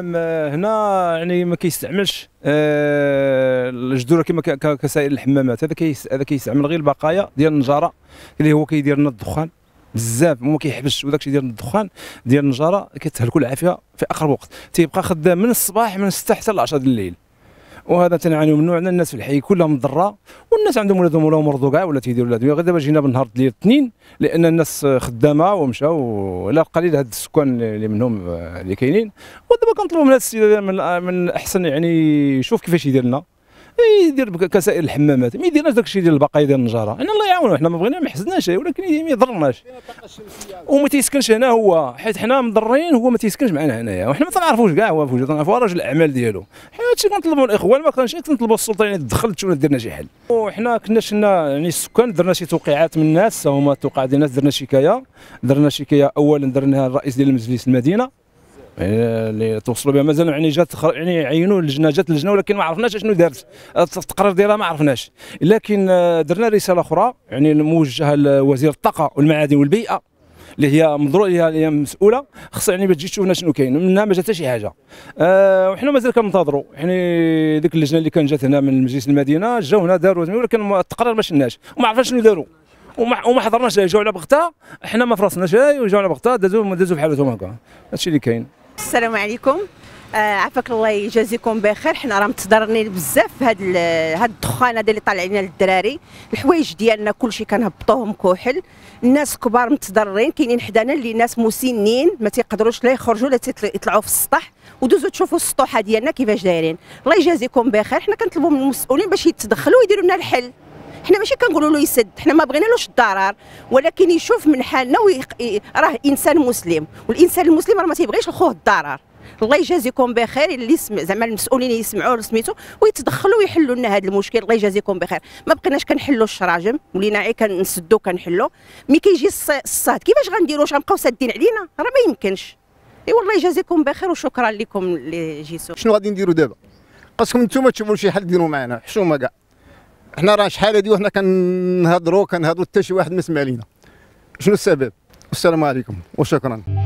الحمام آه، هنا يعني ما كيستعملش آه، الجذوره كما كسائل الحمامات هذا هذا كيستعمل غير البقايا ديال النجاره اللي هو كيدير لنا الدخان بزاف وما كيحبش وداك الشيء ديال الدخان ديال النجاره كتهلكوا العافيه في اخر وقت تيبقى خدام من الصباح من 6 حتى ل 10 الليل وهذا تنعاني ممنوع ان الناس في الحي كلها مضره والناس عندهم ولادهم ولا مرضوا كاع ولا تيديروا ولادهم غير دابا جينا بنهار ديال الاثنين لان الناس خدامه ومشاو الى قليل هاد السكان اللي منهم آه، اللي كاينين ودابا كنطلبوا من هاد السيده من, من احسن يعني يشوف كيفاش يدير لنا إيه، يدير كسائر الحمامات ما يديرناش داك الشيء ديال البقايا ديال النجاره انا الله يعاونو حنا ما بغينا ما حسدناش ولكن إيه، ما يضرناش وما تيسكنش هنا هو حيت حنا مضرين هو ما تيسكنش معنا هنايا وحنا ما تنعرفوش كاع هو فوجي تنعرفو راجل الاعمال ديالو حنا هادشي كنطلبوا الاخوان ما كانش كنطلبوا السلطه يعني تدخل تشوف ديرنا شي حل وحنا كنا شنا يعني السكان درنا شي توقيعات من الناس هما التوقيعات ديال الناس درنا شكايه درنا شكايه اولا درناها الرئيس ديال مجلس المدينه اللي توصلوا بها مازال يعني جات يعني عينوا اللجنه جات اللجنه ولكن ما عرفناش شنو دارت التقرير ديالها ما عرفناش لكن آه، درنا رساله اخرى يعني موجهه لوزير الطاقه والمعادن والبيئه اللي هي مضروع اللي هي مسؤوله خص يعني باش تجي تشوفنا شنو كاين منها ما جات حتى شي حاجه أه وحنا مازال كننتظروا يعني ديك اللجنه اللي كانت جات هنا من مجلس المدينه جاو هنا داروا ولكن التقرير ما شناش وما عرفناش شنو داروا وما وما حضرناش جاو على بغتا حنا ما فرصناش جاو على بغتا دازو دازو بحالتهم هكا هادشي اللي كاين السلام عليكم آه عافاك الله يجازيكم بخير حنا راه متضررين بزاف هاد هاد الدخان هذا اللي طالع لنا للدراري الحوايج ديالنا كلشي كنهبطوهم كحل الناس كبار متضررين كاينين حدانا اللي ناس مسنين ما تيقدروش لا يخرجوا لا يطلعوا في السطح ودوزوا تشوفوا السطوحه ديالنا كيفاش دايرين الله يجازيكم بخير حنا كنطلبوا من المسؤولين باش يتدخلوا ويديروا لنا الحل حنا ماشي كنقولوا له يسد حنا ما بغينالوش الضرر ولكن يشوف من حالنا ويق... راه انسان مسلم والانسان المسلم راه ما تيبغيش لخوه الضرر الله يجازيكم بخير اللي سم... زعما المسؤولين يسمعوا سميتو ويتدخلوا ويحلوا لنا هذا المشكل الله يجازيكم بخير ما بقيناش كنحلوا الشراجم ولينا غير كنسدوا كنحلوا مي كيجي الصاد كيفاش غنديروا واش غنبقاو سادين علينا راه ما يمكنش اي والله يجازيكم بخير وشكرا لكم اللي جيتو شنو غادي نديروا دابا خاصكم نتوما تشوفوا شي حل ديروا معنا حشومه كاع حنا راه شحال هادي وحنا كنهضروا كنهضروا حتى شي واحد ما سمع لينا شنو السبب السلام عليكم وشكرا